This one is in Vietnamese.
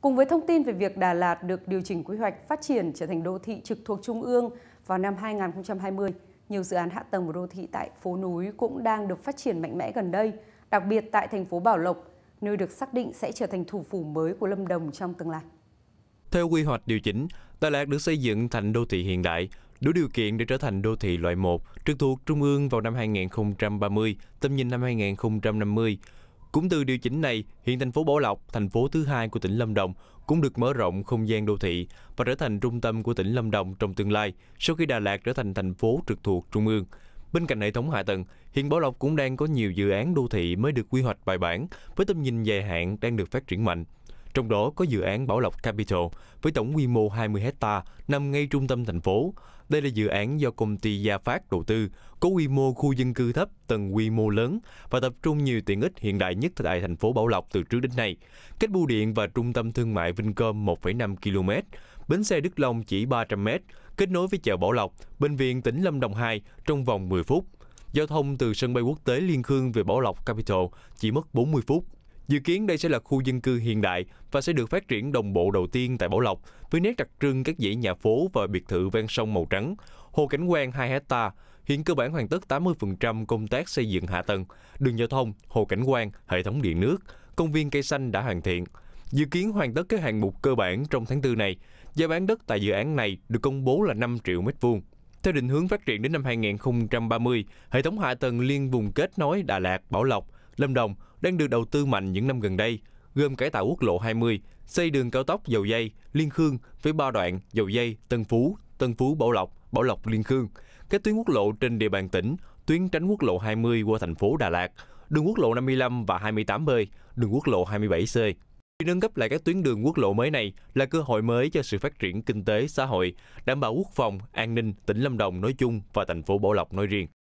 Cùng với thông tin về việc Đà Lạt được điều chỉnh quy hoạch phát triển trở thành đô thị trực thuộc Trung ương vào năm 2020, nhiều dự án hạ tầng và đô thị tại phố núi cũng đang được phát triển mạnh mẽ gần đây, đặc biệt tại thành phố Bảo Lộc, nơi được xác định sẽ trở thành thủ phủ mới của Lâm Đồng trong tương lai. Theo quy hoạch điều chỉnh, Đà Lạt được xây dựng thành đô thị hiện đại, đủ điều kiện để trở thành đô thị loại 1, trực thuộc Trung ương vào năm 2030, tầm nhìn năm 2050. Cũng từ điều chỉnh này, hiện thành phố Bảo Lộc, thành phố thứ hai của tỉnh Lâm Đồng, cũng được mở rộng không gian đô thị và trở thành trung tâm của tỉnh Lâm Đồng trong tương lai sau khi Đà Lạt trở thành thành phố trực thuộc Trung ương. Bên cạnh hệ thống hạ tầng, hiện Bảo Lộc cũng đang có nhiều dự án đô thị mới được quy hoạch bài bản với tầm nhìn dài hạn đang được phát triển mạnh trong đó có dự án Bảo Lộc Capital với tổng quy mô 20 hecta nằm ngay trung tâm thành phố. Đây là dự án do công ty Gia Phát đầu tư, có quy mô khu dân cư thấp, tầng quy mô lớn và tập trung nhiều tiện ích hiện đại nhất tại thành phố Bảo Lộc từ trước đến nay. Cách bưu điện và trung tâm thương mại Vincom 1,5 km, bến xe Đức Long chỉ 300 m, kết nối với chợ Bảo Lộc, bệnh viện tỉnh Lâm Đồng 2 trong vòng 10 phút. Giao thông từ sân bay quốc tế Liên Khương về Bảo Lộc Capital chỉ mất 40 phút. Dự kiến đây sẽ là khu dân cư hiện đại và sẽ được phát triển đồng bộ đầu tiên tại Bảo Lộc với nét đặc trưng các dãy nhà phố và biệt thự ven sông màu trắng, hồ cảnh quan 2 hecta, hiện cơ bản hoàn tất 80% công tác xây dựng hạ tầng, đường giao thông, hồ cảnh quan, hệ thống điện nước, công viên cây xanh đã hoàn thiện. Dự kiến hoàn tất các hạng mục cơ bản trong tháng 4 này. Giá bán đất tại dự án này được công bố là 5 triệu mét vuông. Theo định hướng phát triển đến năm 2030, hệ thống hạ tầng liên vùng kết nối Đà Lạt, Bảo Lộc – Lâm Đồng đang được đầu tư mạnh những năm gần đây, gồm cải tạo quốc lộ 20, xây đường cao tốc dầu dây Liên Khương với ba đoạn dầu dây Tân Phú, Tân Phú Bảo Lộc, Bảo Lộc Liên Khương, các tuyến quốc lộ trên địa bàn tỉnh, tuyến tránh quốc lộ 20 qua thành phố Đà Lạt, đường quốc lộ 55 và 28B, đường quốc lộ 27C. Việc nâng cấp lại các tuyến đường quốc lộ mới này là cơ hội mới cho sự phát triển kinh tế xã hội, đảm bảo quốc phòng, an ninh tỉnh Lâm Đồng nói chung và thành phố Bảo Lộc nói riêng.